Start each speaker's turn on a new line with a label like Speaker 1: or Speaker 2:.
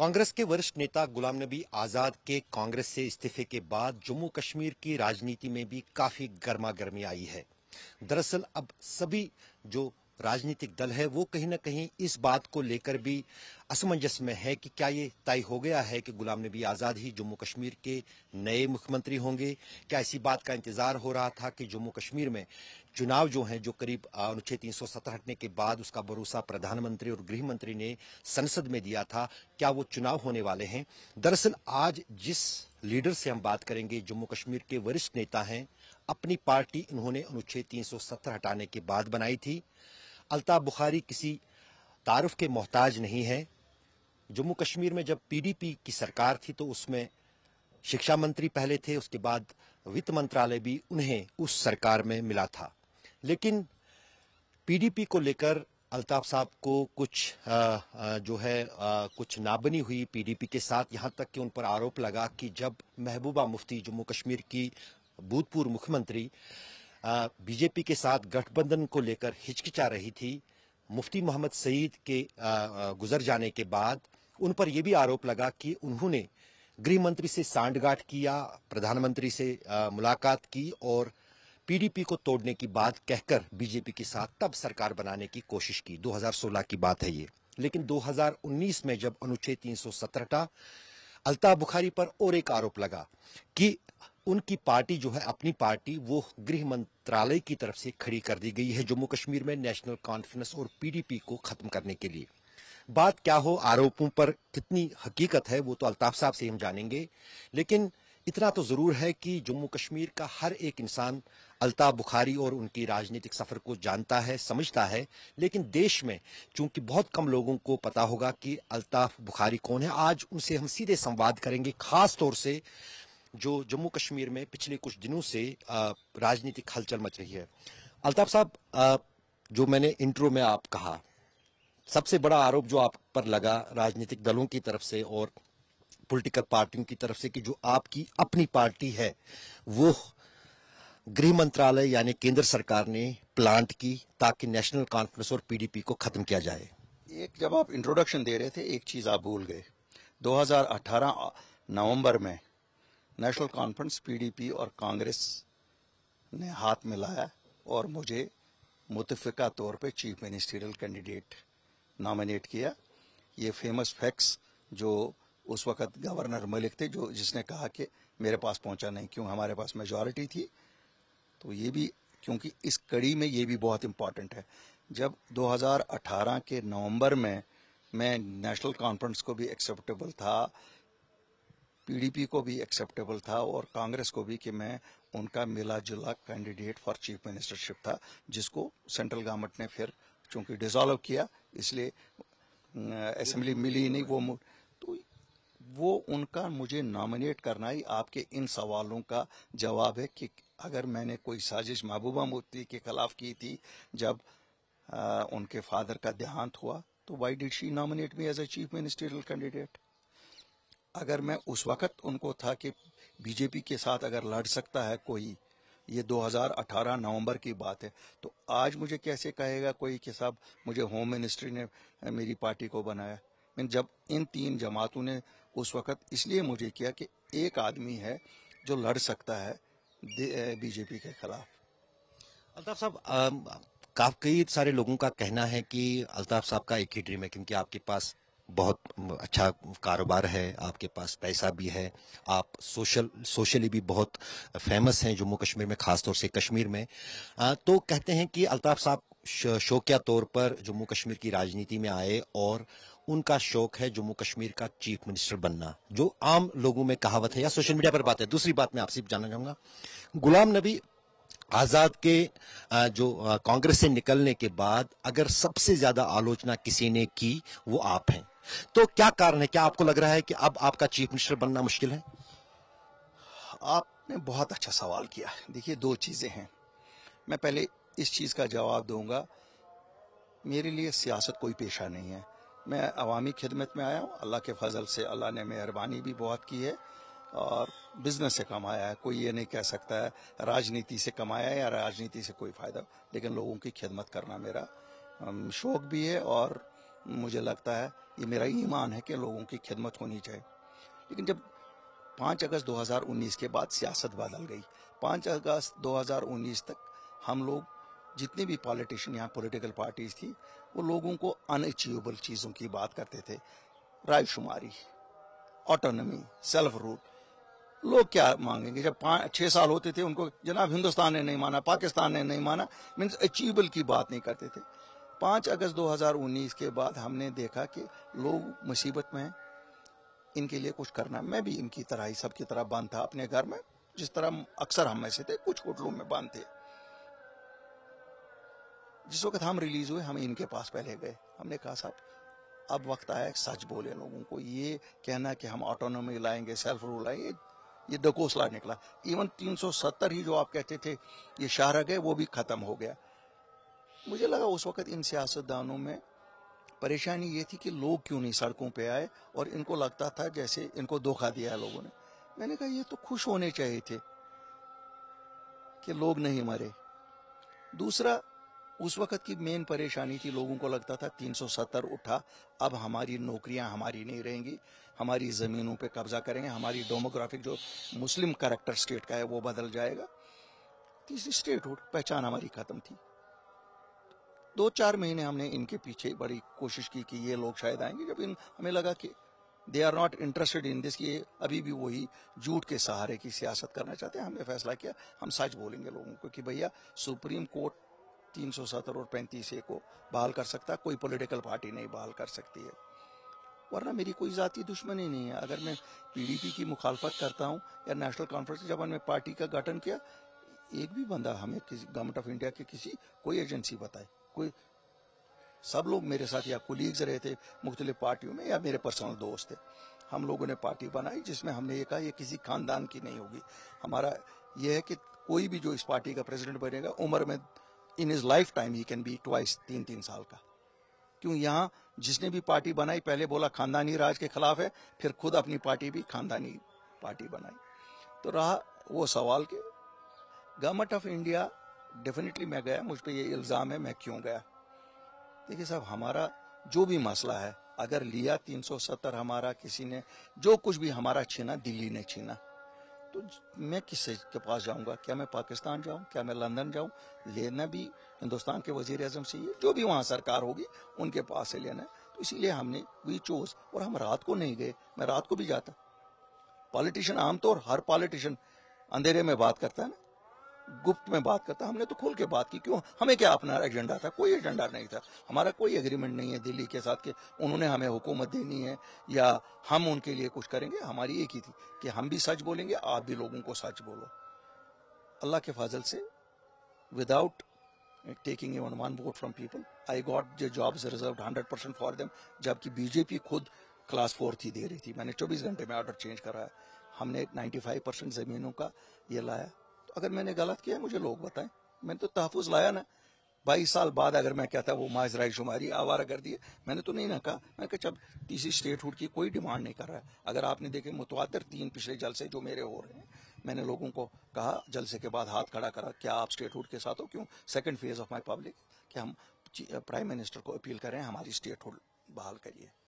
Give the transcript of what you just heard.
Speaker 1: कांग्रेस के वरिष्ठ नेता गुलाम नबी आजाद के कांग्रेस से इस्तीफे के बाद जम्मू कश्मीर की राजनीति में भी काफी गर्मा गर्मी आई है दरअसल अब सभी जो राजनीतिक दल है वो कहीं ना कहीं इस बात को लेकर भी असमंजस में है कि क्या ये तय हो गया है कि गुलाम नबी आज़ाद ही जम्मू कश्मीर के नए मुख्यमंत्री होंगे क्या इसी बात का इंतज़ार हो रहा था कि जम्मू कश्मीर में चुनाव जो है जो करीब अनुच्छेद तीन सौ सत्रह हटने के बाद उसका भरोसा प्रधानमंत्री और गृह मंत्री ने संसद में दिया था क्या वो चुनाव होने वाले हैं दरअसल आज जिस लीडर से हम बात करेंगे जम्मू कश्मीर के वरिष्ठ नेता हैं अपनी पार्टी इन्होंने अनुच्छेद 370 हटाने के बाद बनाई थी अल्ताफ बुखारी किसी तारफ़ के मोहताज नहीं है जम्मू कश्मीर में जब पीडीपी की सरकार थी तो उसमें शिक्षा मंत्री पहले थे उसके बाद वित्त मंत्रालय भी उन्हें उस सरकार में मिला था लेकिन पीडीपी को लेकर अल्ताफ साहब को कुछ आ, आ, जो है आ, कुछ नाबनी हुई पीडीपी के साथ यहाँ तक कि उन पर आरोप लगा कि जब महबूबा मुफ्ती जम्मू कश्मीर की भूतपूर्व मुख्यमंत्री बीजेपी के साथ गठबंधन को लेकर हिचकिचा रही थी मुफ्ती मोहम्मद सईद के गुजर जाने के बाद उन पर यह भी आरोप लगा कि उन्होंने गृह मंत्री से सांडगाठ किया प्रधानमंत्री से मुलाकात की और पीडीपी को तोड़ने की बात कहकर बीजेपी के साथ तब सरकार बनाने की कोशिश की 2016 की बात है ये लेकिन 2019 में जब अनुच्छेद 317 सौ अल्ताफ बुखारी पर और एक आरोप लगा कि उनकी पार्टी जो है अपनी पार्टी वो गृह मंत्रालय की तरफ से खड़ी कर दी गई है जम्मू कश्मीर में नेशनल कॉन्फ्रेंस और पीडीपी को खत्म करने के लिए बात क्या हो आरोपों पर कितनी हकीकत है वो तो अल्ताफ साहब से हम जानेंगे लेकिन इतना तो जरूर है कि जम्मू कश्मीर का हर एक इंसान अल्ताफ बुखारी और उनकी राजनीतिक सफर को जानता है समझता है लेकिन देश में चूंकि बहुत कम लोगों को पता होगा कि अल्ताफ बुखारी कौन है आज उनसे हम सीधे संवाद करेंगे खास तौर से जो जम्मू कश्मीर में पिछले कुछ दिनों से राजनीतिक हलचल मच रही है अल्ताफ साहब जो मैंने इंट्रो में आप कहा सबसे बड़ा आरोप जो आप पर लगा राजनीतिक दलों की तरफ से और पॉलिटिकल पार्टियों की तरफ से कि जो आपकी अपनी पार्टी है वो गृह मंत्रालय यानी केंद्र सरकार ने प्लांट की ताकि नेशनल कॉन्फ्रेंस और पीडीपी को खत्म किया जाए
Speaker 2: एक जब आप इंट्रोडक्शन दे रहे थे एक चीज आप भूल गए 2018 नवंबर में नेशनल कॉन्फ्रेंस पीडीपी और कांग्रेस ने हाथ मिलाया और मुझे मुतफिका तौर पे चीफ मिनिस्ट्रियल कैंडिडेट नामिनेट किया ये फेमस फैक्स जो उस वक्त गवर्नर मलिक थे जो जिसने कहा कि मेरे पास पहुंचा नहीं क्यों हमारे पास मेजॉरिटी थी तो ये भी क्योंकि इस कड़ी में ये भी बहुत इम्पॉर्टेंट है जब 2018 के नवंबर में मैं नेशनल कॉन्फ्रेंस को भी एक्सेप्टेबल था पीडीपी को भी एक्सेप्टेबल था और कांग्रेस को भी कि मैं उनका मिला जुला कैंडिडेट फॉर चीफ मिनिस्टरशिप था जिसको सेंट्रल गवर्नमेंट ने फिर चूंकि डिजॉल्व किया इसलिए असेंबली मिली नहीं वो तो वो उनका मुझे नॉमिनेट करना ही आपके इन सवालों का जवाब है कि अगर मैंने कोई साजिश महबूबा मुफ्ती के खिलाफ की थी जब आ, उनके फादर का देहांत हुआ तो why did she nominate me as a chief ministerial candidate अगर मैं उस वक्त उनको था कि बीजेपी के साथ अगर लड़ सकता है कोई ये 2018 नवंबर की बात है तो आज मुझे कैसे कहेगा कोई कि साहब मुझे होम मिनिस्ट्री ने मेरी पार्टी को बनाया मैं जब इन तीन जमातों ने उस वक्त इसलिए मुझे किया कि एक आदमी है जो लड़ सकता है बीजेपी के खिलाफ अल्ताफ साहब काफ़ी सारे
Speaker 1: लोगों का कहना है कि अल्ताफ साहब का एक ही ड्रीम है क्योंकि आपके पास बहुत अच्छा कारोबार है आपके पास पैसा भी है आप सोशल सोशली भी बहुत फेमस हैं जम्मू कश्मीर में ख़ासतौर से कश्मीर में आ, तो कहते हैं कि अल्ताफ़ साहब शौकिया तौर पर जम्मू कश्मीर की राजनीति में आए और उनका शौक है जम्मू कश्मीर का चीफ मिनिस्टर बनना जो आम लोगों में कहावत है या सोशल मीडिया पर बात है दूसरी बात मैं आपसे जानना चाहूँगा गुलाम नबी आज़ाद के जो कांग्रेस से निकलने के बाद अगर सबसे ज़्यादा आलोचना किसी ने की वो आप हैं तो क्या कारण है क्या आपको लग रहा है कि अब आपका चीफ मिनिस्टर बनना मुश्किल है
Speaker 2: आपने बहुत अच्छा सवाल किया देखिए दो चीज़ें हैं मैं पहले इस चीज़ का जवाब दूंगा मेरे लिए सियासत कोई पेशा नहीं है मैं अवामी खिदमत में आया हूँ अल्लाह के फजल से अल्लाह ने मेहरबानी भी बहुत की है और बिजनेस से कमाया है कोई ये नहीं कह सकता है राजनीति से कमाया है या राजनीति से कोई फायदा लेकिन लोगों की खिदमत करना मेरा शौक भी है और मुझे लगता है ये मेरा ईमान है कि लोगों की खिदमत होनी चाहिए लेकिन जब पाँच अगस्त 2019 के बाद सियासत बदल गई पाँच अगस्त 2019 तक हम लोग जितने भी पॉलिटिशियन यहाँ पॉलिटिकल पार्टीज थी वो लोगों को अनअचीवेबल चीज़ों की बात करते थे रायशुमारी ऑटोनमी सेल्फ रूल लोग क्या मांगेंगे जब पाँच छः साल होते थे उनको जनाब हिंदुस्तान ने नहीं माना पाकिस्तान ने नहीं माना मीन्स अचीवेबल की बात नहीं करते थे पाँच अगस्त 2019 के बाद हमने देखा कि लोग मुसीबत में हैं इनके लिए कुछ करना मैं भी इनकी तरह ही सबकी तरह बंद था अपने घर में जिस तरह अक्सर हम में से थे कुछ होटलों में बंद थे जिस वक्त हम रिलीज हुए हम इनके पास पहले गए हमने कहा साहब अब वक्त आया सच बोले लोगों को ये कहना कि हम ऑटोनोमी लाएंगे सेल्फ रूल लाएंगे ये डकोसला निकला इवन 370 ही जो आप कहते थे ये शाहरा गए वो भी खत्म हो गया मुझे लगा उस वक्त इन सियासतदानों में परेशानी ये थी कि लोग क्यों नहीं सड़कों पे आए और इनको लगता था जैसे इनको धोखा दिया है लोगों ने मैंने कहा ये तो खुश होने चाहिए थे कि लोग नहीं मरे दूसरा उस वक्त की मेन परेशानी थी लोगों को लगता था 370 उठा अब हमारी नौकरियां हमारी नहीं रहेंगी हमारी ज़मीनों पे कब्जा करेंगे हमारी डेमोग्राफिक जो मुस्लिम करेक्टर स्टेट का है वो बदल जाएगा तीसरी स्टेट हुड पहचान हमारी ख़त्म थी दो चार महीने हमने इनके पीछे बड़ी कोशिश की कि ये लोग शायद आएंगे जब इन हमें लगा कि they are not interested in this ये अभी भी वही झूठ के सहारे की सियासत करना चाहते हैं हमने फैसला किया हम सच बोलेंगे लोगों को कि भैया सुप्रीम कोर्ट तीन सौ सत्तर और पैंतीस ए को बहाल कर सकता कोई पॉलिटिकल पार्टी नहीं बहाल कर सकती है वरना मेरी कोई जाती दुश्मनी नहीं है अगर मैं पीडीपी की मुखालफत करता हूँ या नेशनल कॉन्फ्रेंस जब हमने पार्टी का गठन किया एक भी बंदा हमें किसी गवर्नमेंट ऑफ इंडिया की किसी कोई एजेंसी बताए कोई सब लोग मेरे साथ या कोलीग्स रहे थे मुख्तलिफ पार्टियों में या मेरे पर्सनल दोस्त थे हम लोगों ने पार्टी बनाई जिसमें हमने ये कहा ये किसी खानदान की नहीं होगी हमारा ये है कि कोई भी जो इस पार्टी का प्रेसिडेंट बनेगा उम्र में in his lifetime he can be twice तीन तीन साल का क्यों यहाँ जिसने भी पार्टी बनाई पहले बोला खानदानी राज के खिलाफ है फिर खुद अपनी पार्टी भी खानदानी पार्टी बनाई तो रहा वो सवाल के गवर्नमेंट ऑफ इंडिया डेफिनेटली मैं गया मुझ पर ये इल्ज़ाम है मैं क्यों गया देखिए साहब हमारा जो भी मसला है अगर लिया 370 हमारा किसी ने जो कुछ भी हमारा छीना दिल्ली ने छीना तो मैं किससे के पास जाऊंगा क्या मैं पाकिस्तान जाऊं क्या मैं लंदन जाऊं लेना भी हिंदुस्तान के वजीर अजम से ही जो भी वहां सरकार होगी उनके पास से लेना है तो इसीलिए हमने वी चोज और हम रात को नहीं गए मैं रात को भी जाता पॉलिटिशियन आमतौर हर पॉलिटिशियन अंधेरे में बात करता है ना गुप्त में बात करता हमने तो खुल के बात की क्यों हमें क्या अपना एजेंडा था कोई एजेंडा नहीं था हमारा कोई एग्रीमेंट नहीं है दिल्ली के साथ कि उन्होंने हमें हुकूमत देनी है या हम उनके लिए कुछ करेंगे हमारी एक ही थी कि हम भी सच बोलेंगे आप भी लोगों को सच बोलो अल्लाह के फाजल से without taking even one vote from people I got जो jobs reserve hundred percent for them जबकि बीजेपी खुद क्लास फोर्थ ही दे रही थी मैंने चौबीस घंटे में ऑर्डर चेंज कराया हमने हमने फाइव परसेंट ज़मीनों का ये लाया तो अगर मैंने गलत किया मुझे लोग बताएं मैंने तो तहफुज लाया ना बाईस साल बाद अगर मैं कहता वो माजरा शुमारी आवारा कर दिए मैंने तो नहीं ना कहा मैंने कहा जब तीसरी स्टेटहुड की कोई डिमांड नहीं कर रहा है अगर आपने देखे मुतवातर तीन पिछले जलसे जो मेरे हो रहे हैं मैंने लोगों को कहा जलसे के बाद हाथ खड़ा करा क्या आप स्टेटहुड के साथ हो क्यों second phase of my public कि हम प्राइम मिनिस्टर को अपील करें हमारी स्टेटहुड बहाल करिए